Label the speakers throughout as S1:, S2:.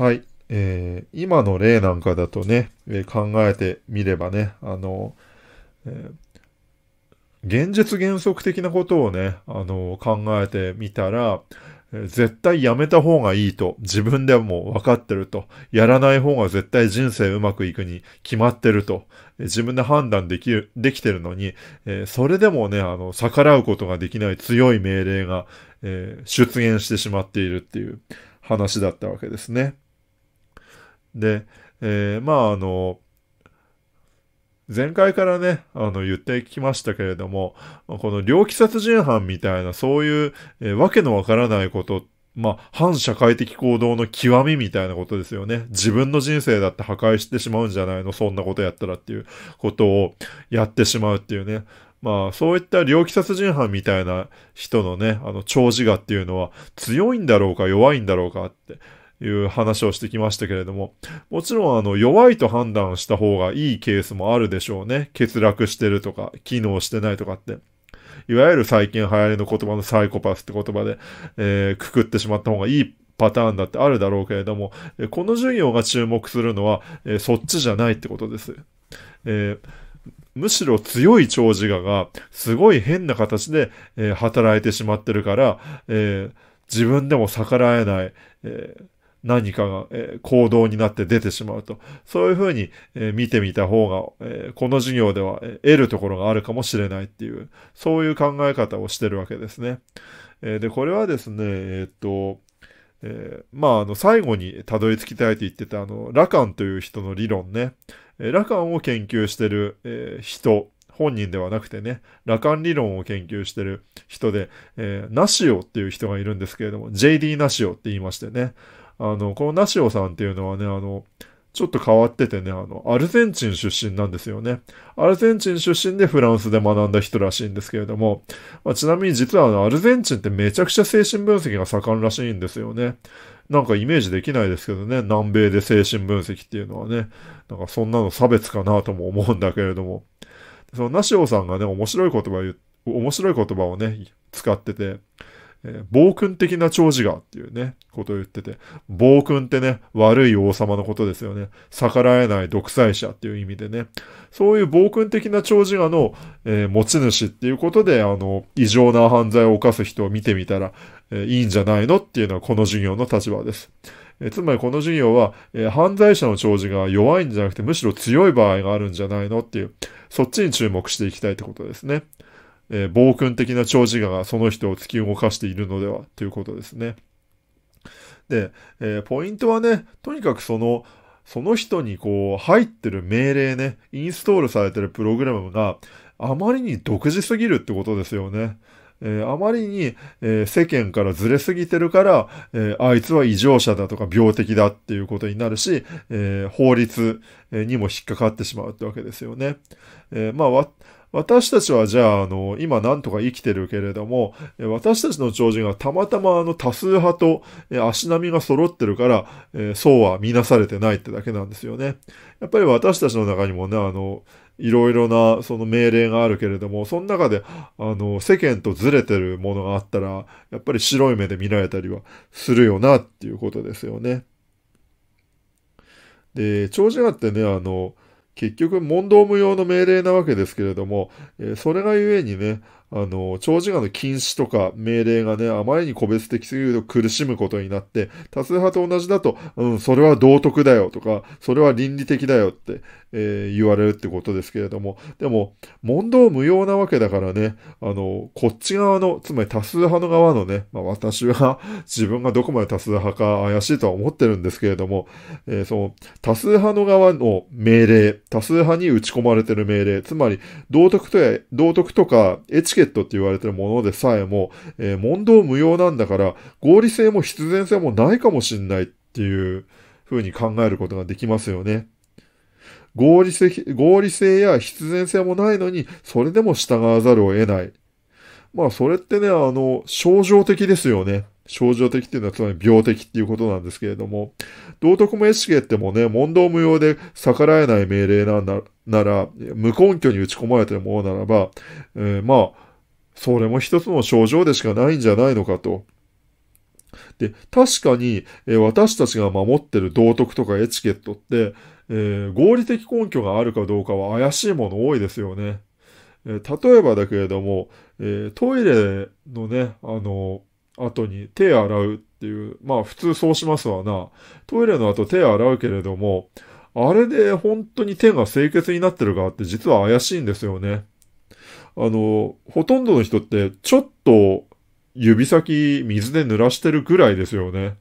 S1: はい。えー、今の例なんかだとね、えー、考えてみればね、あの、えー、現実原則的なことをね、あの、考えてみたら、絶対やめた方がいいと自分でも分かってると。やらない方が絶対人生うまくいくに決まってると。自分で判断できる、できてるのに、えー、それでもね、あの、逆らうことができない強い命令が、えー、出現してしまっているっていう話だったわけですね。で、えー、まああの、前回からね、あの言ってきましたけれども、この猟奇殺人犯みたいなそういう、えー、わけのわからないことまあ、反社会的行動の極みみたいなことですよね。自分の人生だって破壊してしまうんじゃないのそんなことやったらっていうことをやってしまうっていうね。まあ、そういった猟奇殺人犯みたいな人のね、あの、長自我っていうのは強いんだろうか弱いんだろうかって。いう話をしてきましたけれども、もちろんあの弱いと判断した方がいいケースもあるでしょうね。欠落してるとか、機能してないとかって。いわゆる最近流行りの言葉のサイコパスって言葉で、えー、くくってしまった方がいいパターンだってあるだろうけれども、この授業が注目するのは、えー、そっちじゃないってことです。えーむしろ強い長寿我がすごい変な形で、えー、働いてしまってるから、えー、自分でも逆らえない、えー何かが、え行動になって出てしまうと。そういうふうに、え見てみた方が、えこの授業では、え得るところがあるかもしれないっていう、そういう考え方をしてるわけですね。えで、これはですね、えっと、えー、まあ、あの、最後にたどり着きたいと言ってた、あの、ラカンという人の理論ね。えラカンを研究してる、えー、人、本人ではなくてね、ラカン理論を研究してる人で、えー、ナシオっていう人がいるんですけれども、JD ナシオって言いましてね。あの、このナシオさんっていうのはね、あの、ちょっと変わっててね、あの、アルゼンチン出身なんですよね。アルゼンチン出身でフランスで学んだ人らしいんですけれども、まあ、ちなみに実はあの、アルゼンチンってめちゃくちゃ精神分析が盛んらしいんですよね。なんかイメージできないですけどね、南米で精神分析っていうのはね、なんかそんなの差別かなとも思うんだけれども、そのナシオさんがね、面白い言葉言、面白い言葉をね、使ってて、えー、暴君的な長寿がっていうね、ことを言ってて、暴君ってね、悪い王様のことですよね。逆らえない独裁者っていう意味でね、そういう暴君的な長寿がの、えー、持ち主っていうことで、あの、異常な犯罪を犯す人を見てみたら、えー、いいんじゃないのっていうのはこの授業の立場です。えつまりこの授業は、え犯罪者の長寿が弱いんじゃなくてむしろ強い場合があるんじゃないのっていう、そっちに注目していきたいってことですね。えー、暴君的な長寿がその人を突き動かしているのではということですね。で、えー、ポイントはね、とにかくその、その人にこう入ってる命令ね、インストールされてるプログラムがあまりに独自すぎるってことですよね。えー、あまりに、えー、世間からずれすぎてるから、えー、あいつは異常者だとか病的だっていうことになるし、え法律にも引っかかってしまうってわけですよね。えまあ、私たちはじゃあ、あの、今なんとか生きてるけれども、私たちの超人がたまたまあの多数派と足並みが揃ってるから、そうは見なされてないってだけなんですよね。やっぱり私たちの中にもね、あの、いろいろなその命令があるけれども、その中で、あの、世間とずれてるものがあったら、やっぱり白い目で見られたりはするよなっていうことですよね。で、長寿がってね、あの、結局問答無用の命令なわけですけれども、えそれがゆえにね、あの、長時間の禁止とか命令がね、あまりに個別的すぎると苦しむことになって、多数派と同じだと、うん、それは道徳だよとか、それは倫理的だよって、えー、言われるってことですけれども、でも、問答無用なわけだからね、あの、こっち側の、つまり多数派の側のね、まあ私は 自分がどこまで多数派か怪しいとは思ってるんですけれども、えー、その、多数派の側の命令、多数派に打ち込まれてる命令、つまり、道徳とや、道徳とかエチケケットって言われてるものでさえも、えー、問答無用なんだから、合理性も必然性もないかもしんないっていう風に考えることができますよね。合理性、合理性や必然性もないのに、それでも従わざるを得ない。まあ、それってね、あの、症状的ですよね。症状的っていうのはつまり病的っていうことなんですけれども、道徳もエシケットもね、問答無用で逆らえない命令なんだなら、無根拠に打ち込まれてるものならば、えー、まあ、それも一つの症状でしかないんじゃないのかと。で、確かに、え私たちが守ってる道徳とかエチケットって、えー、合理的根拠があるかどうかは怪しいもの多いですよね。えー、例えばだけれども、えー、トイレのね、あの、後に手洗うっていう、まあ普通そうしますわな。トイレの後手洗うけれども、あれで本当に手が清潔になってるかって実は怪しいんですよね。あの、ほとんどの人ってちょっと指先水で濡らしてるぐらいですよね。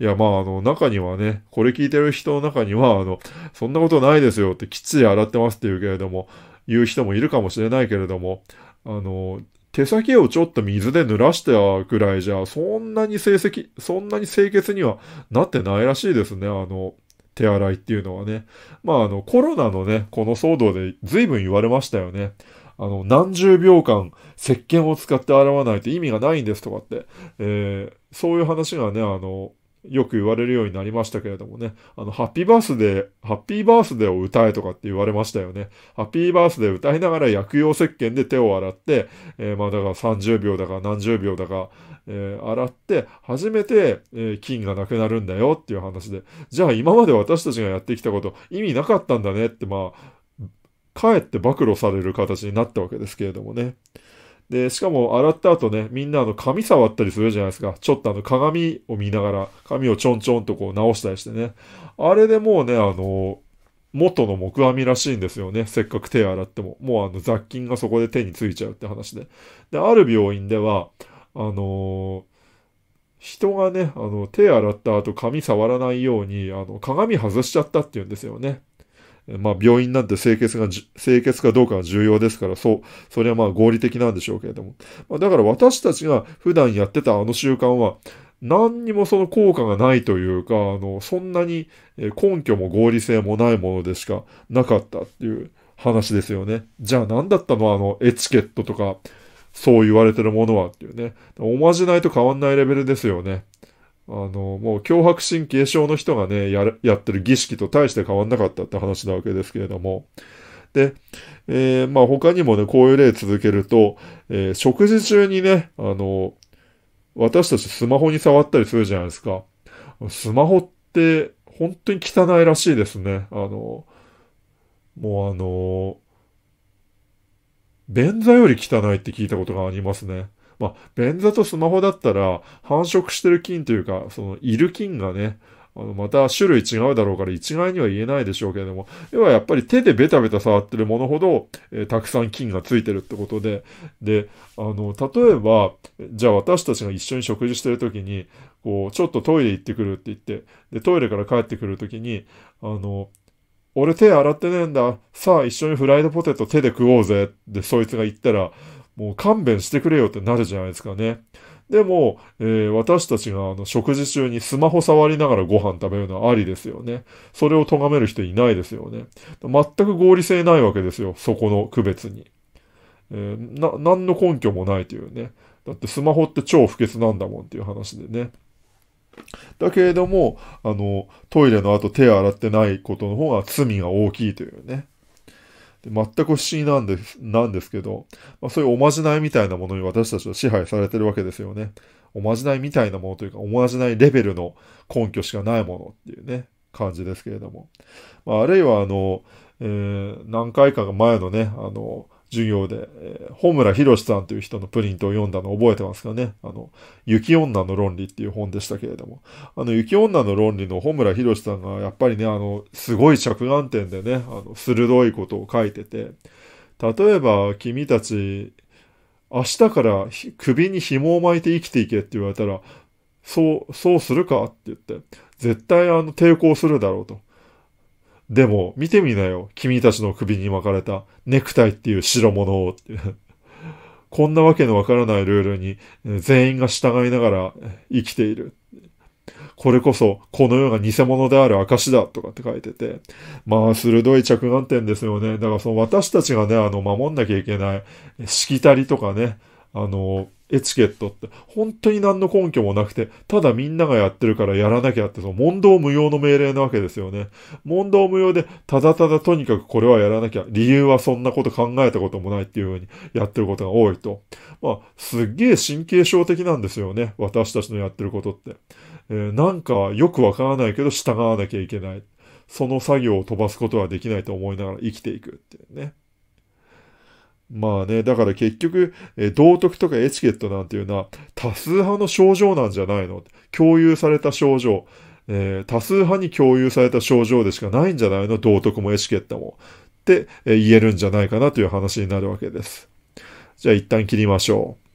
S1: いや、まあ、あの、中にはね、これ聞いてる人の中には、あの、そんなことないですよって、きっちり洗ってますって言うけれども、言う人もいるかもしれないけれども、あの、手先をちょっと水で濡らしたぐらいじゃ、そんなに成績、そんなに清潔にはなってないらしいですね、あの、手洗いっていうのはね。まあ、あの、コロナのね、この騒動で随分言われましたよね。あの、何十秒間、石鹸を使って洗わないと意味がないんですとかって、えー、そういう話がね、あの、よく言われるようになりましたけれどもね、あの、ハッピーバースデー、ハッピーバースデーを歌えとかって言われましたよね。ハッピーバースデー歌いながら薬用石鹸で手を洗って、えー、まあだから30秒だか何十秒だか、えー、洗って、初めて、えー、菌がなくなるんだよっていう話で、じゃあ今まで私たちがやってきたこと意味なかったんだねって、まあ、かえって暴露される形になったわけですけれどもね。で、しかも洗った後ね、みんなあの髪触ったりするじゃないですか。ちょっとあの鏡を見ながら、髪をちょんちょんとこう直したりしてね。あれでもうね、あの、元の木阿弥らしいんですよね。せっかく手洗っても。もうあの雑菌がそこで手についちゃうって話で。で、ある病院では、あの人がね、あの、手洗った後髪触らないように、あの、鏡外しちゃったって言うんですよね。まあ、病院なんて清潔が、清潔かどうかが重要ですから、そう、それはまあ合理的なんでしょうけれども。まあ、だから私たちが普段やってたあの習慣は、何にもその効果がないというか、あの、そんなに根拠も合理性もないものでしかなかったっていう話ですよね。じゃあ何だったのあの、エチケットとか、そう言われてるものはっていうね。おまじないと変わんないレベルですよね。あの、もう脅迫神経症の人がね、ややってる儀式と大して変わんなかったって話なわけですけれども。で、えー、まあ他にもね、こういう例続けると、えー、食事中にね、あの、私たちスマホに触ったりするじゃないですか。スマホって本当に汚いらしいですね。あの、もうあの、便座より汚いって聞いたことがありますね。まあ、便座とスマホだったら、繁殖してる菌というか、その、いる菌がね、あの、また種類違うだろうから一概には言えないでしょうけれども、要はやっぱり手でベタベタ触ってるものほど、えー、たくさん菌がついてるってことで、で、あの、例えば、じゃあ私たちが一緒に食事してるときに、こう、ちょっとトイレ行ってくるって言って、で、トイレから帰ってくるときに、あの、俺手洗ってねえんだ。さあ一緒にフライドポテト手で食おうぜで、そいつが言ったら、もう勘弁してくれよってなるじゃないですかね。でも、えー、私たちがあの食事中にスマホ触りながらご飯食べるのはありですよね。それを咎める人いないですよね。全く合理性ないわけですよ。そこの区別に。えー、な、何の根拠もないというね。だってスマホって超不潔なんだもんっていう話でね。だけれども、あの、トイレの後手洗ってないことの方が罪が大きいというね。全く不思議なんです、なんですけど、まあ、そういうおまじないみたいなものに私たちは支配されてるわけですよね。おまじないみたいなものというか、おまじないレベルの根拠しかないものっていうね、感じですけれども。まあ、あるいは、あの、えー、何回か前のね、あの、授業で、えー、穂村博さんという人のプリントを読んだのを覚えてますかね。あの、雪女の論理っていう本でしたけれども、あの、雪女の論理の穂村博さんがやっぱりね、あの、すごい着眼点でね、あの、鋭いことを書いてて、例えば、君たち、明日から首に紐を巻いて生きていけって言われたら、そう、そうするかって言って、絶対あの、抵抗するだろうと。でも、見てみなよ。君たちの首に巻かれたネクタイっていう代物を。こんなわけのわからないルールに全員が従いながら生きている。これこそこの世が偽物である証だとかって書いてて。まあ、鋭い着眼点ですよね。だからその私たちがね、あの、守んなきゃいけない、しきたりとかね、あの、エチケットって、本当に何の根拠もなくて、ただみんながやってるからやらなきゃって、その問答無用の命令なわけですよね。問答無用で、ただただとにかくこれはやらなきゃ、理由はそんなこと考えたこともないっていううにやってることが多いと。まあ、すっげえ神経症的なんですよね。私たちのやってることって。えー、なんかよくわからないけど従わなきゃいけない。その作業を飛ばすことはできないと思いながら生きていくっていうね。まあね、だから結局、え道徳とかエチケットなんていうのは多数派の症状なんじゃないの共有された症状。えー、多数派に共有された症状でしかないんじゃないの道徳もエチケットも。って、え言えるんじゃないかなという話になるわけです。じゃあ一旦切りましょう。